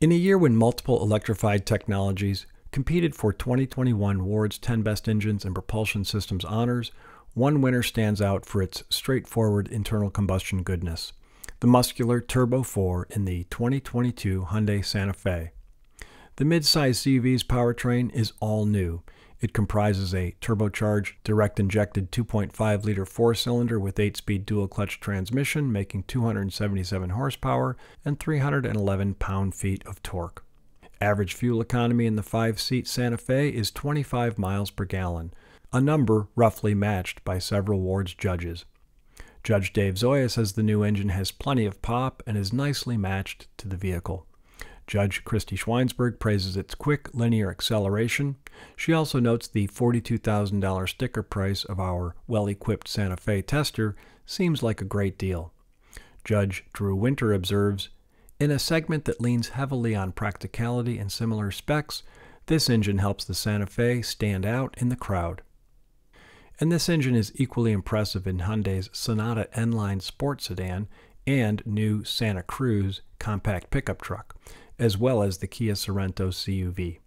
In a year when multiple electrified technologies competed for 2021 Ward's 10 Best Engines and Propulsion Systems honors, one winner stands out for its straightforward internal combustion goodness the muscular Turbo 4 in the 2022 Hyundai Santa Fe. The midsize CV's powertrain is all new, it comprises a turbocharged, direct injected 2.5 liter four cylinder with 8 speed dual clutch transmission, making 277 horsepower and 311 pound feet of torque. Average fuel economy in the five seat Santa Fe is 25 miles per gallon, a number roughly matched by several ward's judges. Judge Dave Zoya says the new engine has plenty of pop and is nicely matched to the vehicle. Judge Christy Schweinsberg praises its quick linear acceleration. She also notes the $42,000 sticker price of our well equipped Santa Fe tester seems like a great deal. Judge Drew Winter observes In a segment that leans heavily on practicality and similar specs, this engine helps the Santa Fe stand out in the crowd. And this engine is equally impressive in Hyundai's Sonata N-Line sports sedan and new Santa Cruz compact pickup truck as well as the Kia Sorento CUV.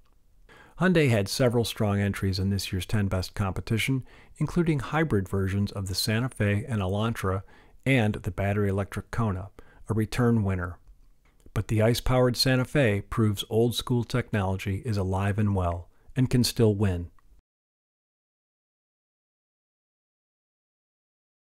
Hyundai had several strong entries in this year's 10 Best competition, including hybrid versions of the Santa Fe and Elantra and the battery electric Kona, a return winner. But the ice powered Santa Fe proves old school technology is alive and well and can still win.